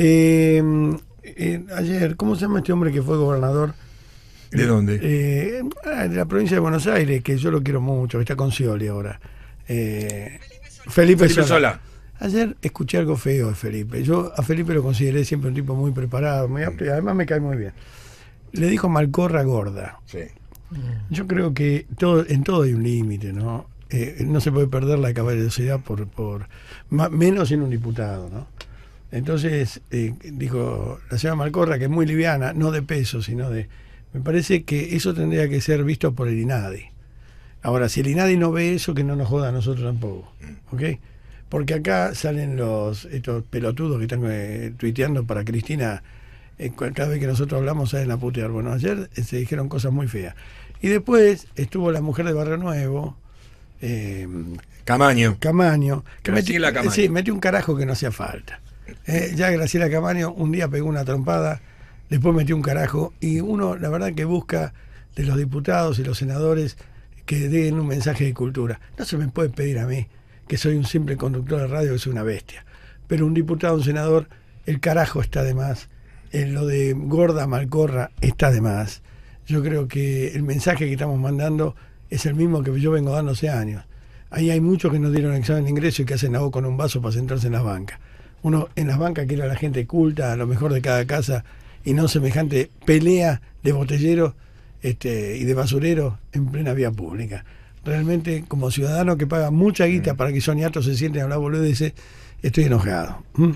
Em, eh, ayer, ¿cómo se llama este hombre que fue gobernador? ¿De dónde? Eh, ah, de la provincia de Buenos Aires, que yo lo quiero mucho, que está con Scioli ahora. Eh, Felipe, Felipe Sola. Ayer escuché algo feo de Felipe. Yo a Felipe lo consideré siempre un tipo muy preparado, muy apto además me cae muy bien. Le dijo Malcorra gorda. Sí. Yo creo que todo, en todo hay un límite, ¿no? Eh, no se puede perder la caballerosidad por, por menos en un diputado, ¿no? Entonces, eh, dijo la señora Malcorra, que es muy liviana, no de peso, sino de... Me parece que eso tendría que ser visto por el INADI. Ahora, si el INADI no ve eso, que no nos joda a nosotros tampoco. Mm. ¿Ok? Porque acá salen los estos pelotudos que están eh, tuiteando para Cristina. Eh, cada vez que nosotros hablamos La a putear. Bueno, ayer se dijeron cosas muy feas. Y después estuvo la mujer de Barrio Nuevo. Camaño. Camaño. Que metió, Sí, metió un carajo que no hacía falta. Eh, ya Graciela Camaño un día pegó una trompada, después metió un carajo, y uno la verdad que busca de los diputados y los senadores que den un mensaje de cultura. No se me puede pedir a mí, que soy un simple conductor de radio, que soy una bestia. Pero un diputado, un senador, el carajo está de más. Eh, lo de gorda, malcorra, está de más. Yo creo que el mensaje que estamos mandando es el mismo que yo vengo dando hace años. Ahí hay muchos que no dieron examen de ingreso y que hacen agua con un vaso para sentarse en las bancas uno en las bancas que era la gente culta, a lo mejor de cada casa, y no semejante pelea de botelleros este, y de basureros en plena vía pública. Realmente, como ciudadano que paga mucha guita mm. para que Soniato se siente a hablar boludeces, estoy enojado. ¿Mm?